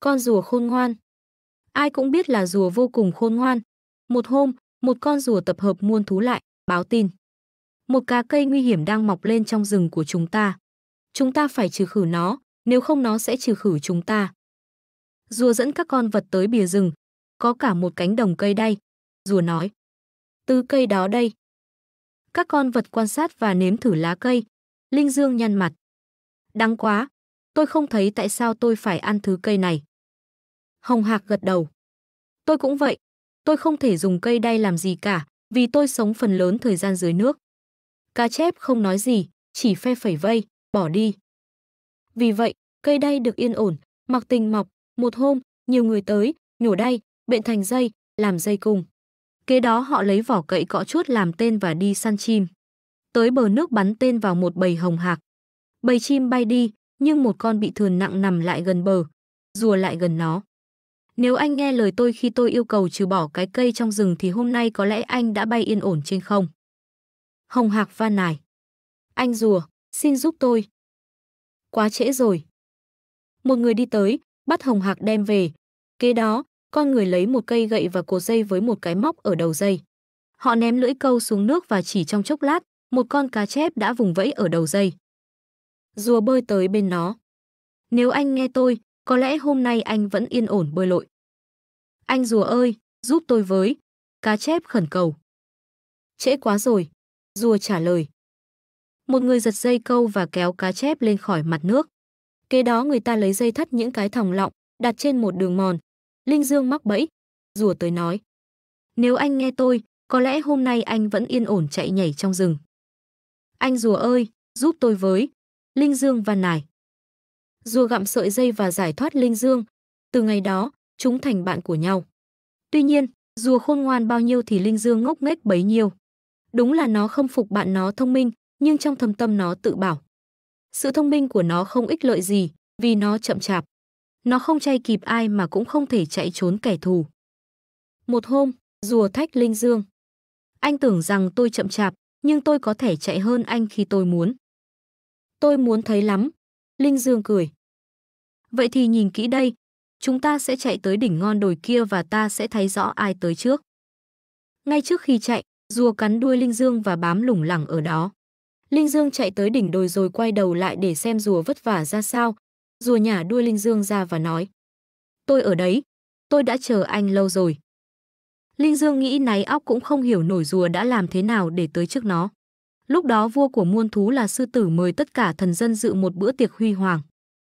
Con rùa khôn ngoan. Ai cũng biết là rùa vô cùng khôn ngoan. Một hôm, một con rùa tập hợp muôn thú lại, báo tin. Một cá cây nguy hiểm đang mọc lên trong rừng của chúng ta. Chúng ta phải trừ khử nó, nếu không nó sẽ trừ khử chúng ta. Rùa dẫn các con vật tới bìa rừng, có cả một cánh đồng cây đây Rùa nói, từ cây đó đây. Các con vật quan sát và nếm thử lá cây. Linh Dương nhăn mặt. đáng quá, tôi không thấy tại sao tôi phải ăn thứ cây này. Hồng Hạc gật đầu. Tôi cũng vậy. Tôi không thể dùng cây đay làm gì cả, vì tôi sống phần lớn thời gian dưới nước. Cá chép không nói gì, chỉ phe phẩy vây, bỏ đi. Vì vậy, cây đay được yên ổn, mặc tình mọc, một hôm, nhiều người tới, nhổ đay, bện thành dây, làm dây cung. Kế đó họ lấy vỏ cậy cọ chuốt làm tên và đi săn chim. Tới bờ nước bắn tên vào một bầy hồng hạc. Bầy chim bay đi, nhưng một con bị thườn nặng nằm lại gần bờ, rùa lại gần nó. Nếu anh nghe lời tôi khi tôi yêu cầu trừ bỏ cái cây trong rừng thì hôm nay có lẽ anh đã bay yên ổn trên không. Hồng Hạc van nài. Anh rùa, xin giúp tôi. Quá trễ rồi. Một người đi tới, bắt Hồng Hạc đem về. Kế đó, con người lấy một cây gậy và cột dây với một cái móc ở đầu dây. Họ ném lưỡi câu xuống nước và chỉ trong chốc lát, một con cá chép đã vùng vẫy ở đầu dây. Rùa bơi tới bên nó. Nếu anh nghe tôi, có lẽ hôm nay anh vẫn yên ổn bơi lội. Anh rùa ơi, giúp tôi với. Cá chép khẩn cầu. Trễ quá rồi. Rùa trả lời. Một người giật dây câu và kéo cá chép lên khỏi mặt nước. Kế đó người ta lấy dây thắt những cái thòng lọng, đặt trên một đường mòn. Linh Dương mắc bẫy. Rùa tới nói. Nếu anh nghe tôi, có lẽ hôm nay anh vẫn yên ổn chạy nhảy trong rừng. Anh rùa ơi, giúp tôi với. Linh Dương van nải Rùa gặm sợi dây và giải thoát Linh Dương. Từ ngày đó, chúng thành bạn của nhau. Tuy nhiên, rùa khôn ngoan bao nhiêu thì Linh Dương ngốc nghếch bấy nhiêu. Đúng là nó không phục bạn nó thông minh, nhưng trong thâm tâm nó tự bảo. Sự thông minh của nó không ích lợi gì, vì nó chậm chạp. Nó không chay kịp ai mà cũng không thể chạy trốn kẻ thù. Một hôm, rùa thách Linh Dương. Anh tưởng rằng tôi chậm chạp, nhưng tôi có thể chạy hơn anh khi tôi muốn. Tôi muốn thấy lắm. Linh Dương cười. Vậy thì nhìn kỹ đây, chúng ta sẽ chạy tới đỉnh ngon đồi kia và ta sẽ thấy rõ ai tới trước. Ngay trước khi chạy, rùa cắn đuôi Linh Dương và bám lủng lẳng ở đó. Linh Dương chạy tới đỉnh đồi rồi quay đầu lại để xem rùa vất vả ra sao. Rùa nhả đuôi Linh Dương ra và nói. Tôi ở đấy, tôi đã chờ anh lâu rồi. Linh Dương nghĩ náy óc cũng không hiểu nổi rùa đã làm thế nào để tới trước nó. Lúc đó vua của muôn thú là sư tử mời tất cả thần dân dự một bữa tiệc huy hoàng.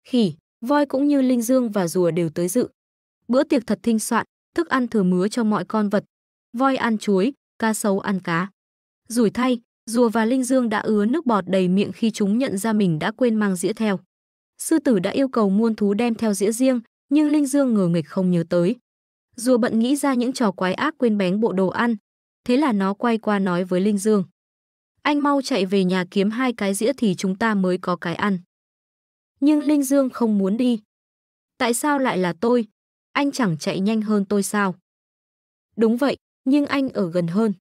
Khỉ, voi cũng như linh dương và rùa đều tới dự. Bữa tiệc thật thinh soạn, thức ăn thừa mứa cho mọi con vật. Voi ăn chuối, cá sấu ăn cá. Rủi thay, rùa và linh dương đã ứa nước bọt đầy miệng khi chúng nhận ra mình đã quên mang dĩa theo. Sư tử đã yêu cầu muôn thú đem theo dĩa riêng, nhưng linh dương ngờ nghịch không nhớ tới. Rùa bận nghĩ ra những trò quái ác quên bén bộ đồ ăn. Thế là nó quay qua nói với linh dương. Anh mau chạy về nhà kiếm hai cái dĩa thì chúng ta mới có cái ăn nhưng Linh Dương không muốn đi. Tại sao lại là tôi? Anh chẳng chạy nhanh hơn tôi sao? Đúng vậy, nhưng anh ở gần hơn.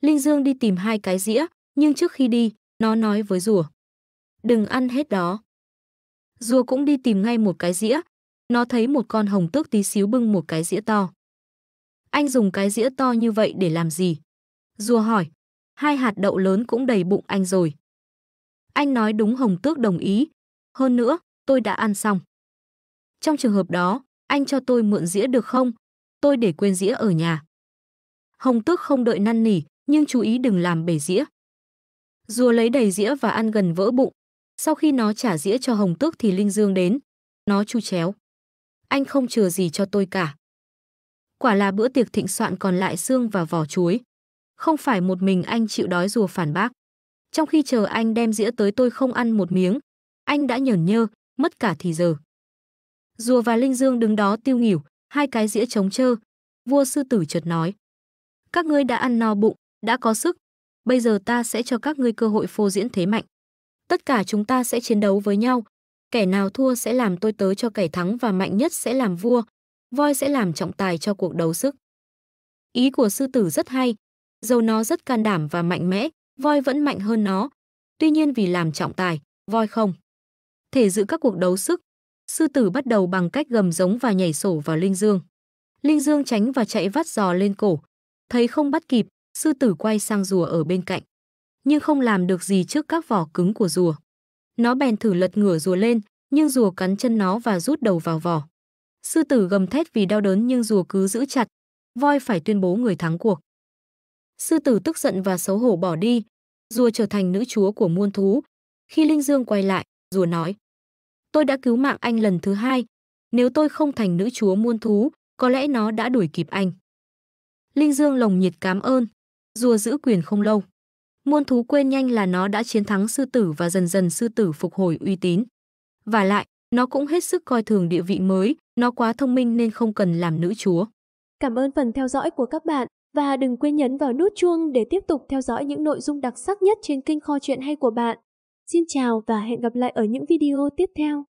Linh Dương đi tìm hai cái dĩa, nhưng trước khi đi, nó nói với rùa. Đừng ăn hết đó. Rùa cũng đi tìm ngay một cái dĩa. Nó thấy một con hồng tước tí xíu bưng một cái dĩa to. Anh dùng cái dĩa to như vậy để làm gì? Rùa hỏi. Hai hạt đậu lớn cũng đầy bụng anh rồi. Anh nói đúng hồng tước đồng ý, hơn nữa, tôi đã ăn xong. Trong trường hợp đó, anh cho tôi mượn dĩa được không? Tôi để quên dĩa ở nhà. Hồng Tước không đợi năn nỉ, nhưng chú ý đừng làm bể dĩa. Rùa lấy đầy dĩa và ăn gần vỡ bụng. Sau khi nó trả dĩa cho Hồng Tước thì Linh Dương đến. Nó chu chéo. Anh không chừa gì cho tôi cả. Quả là bữa tiệc thịnh soạn còn lại xương và vỏ chuối. Không phải một mình anh chịu đói rùa phản bác. Trong khi chờ anh đem dĩa tới tôi không ăn một miếng, anh đã nhởn nhơ, mất cả thì giờ. Rùa và Linh Dương đứng đó tiêu nghỉu, hai cái dĩa trống trơ. Vua sư tử chợt nói. Các ngươi đã ăn no bụng, đã có sức. Bây giờ ta sẽ cho các ngươi cơ hội phô diễn thế mạnh. Tất cả chúng ta sẽ chiến đấu với nhau. Kẻ nào thua sẽ làm tôi tớ cho kẻ thắng và mạnh nhất sẽ làm vua. Voi sẽ làm trọng tài cho cuộc đấu sức. Ý của sư tử rất hay. Dầu nó rất can đảm và mạnh mẽ, voi vẫn mạnh hơn nó. Tuy nhiên vì làm trọng tài, voi không thể giữ các cuộc đấu sức. Sư tử bắt đầu bằng cách gầm giống và nhảy sổ vào Linh Dương. Linh Dương tránh và chạy vắt giò lên cổ. Thấy không bắt kịp, sư tử quay sang rùa ở bên cạnh. Nhưng không làm được gì trước các vỏ cứng của rùa. Nó bèn thử lật ngửa rùa lên, nhưng rùa cắn chân nó và rút đầu vào vỏ. Sư tử gầm thét vì đau đớn nhưng rùa cứ giữ chặt. Voi phải tuyên bố người thắng cuộc. Sư tử tức giận và xấu hổ bỏ đi. Rùa trở thành nữ chúa của muôn thú. Khi Linh Dương quay lại, rùa nói. Tôi đã cứu mạng anh lần thứ hai. Nếu tôi không thành nữ chúa muôn thú, có lẽ nó đã đuổi kịp anh. Linh Dương lồng nhiệt cảm ơn. Rùa giữ quyền không lâu. Muôn thú quên nhanh là nó đã chiến thắng sư tử và dần dần sư tử phục hồi uy tín. Và lại, nó cũng hết sức coi thường địa vị mới, nó quá thông minh nên không cần làm nữ chúa. Cảm ơn phần theo dõi của các bạn và đừng quên nhấn vào nút chuông để tiếp tục theo dõi những nội dung đặc sắc nhất trên kênh kho chuyện hay của bạn. Xin chào và hẹn gặp lại ở những video tiếp theo.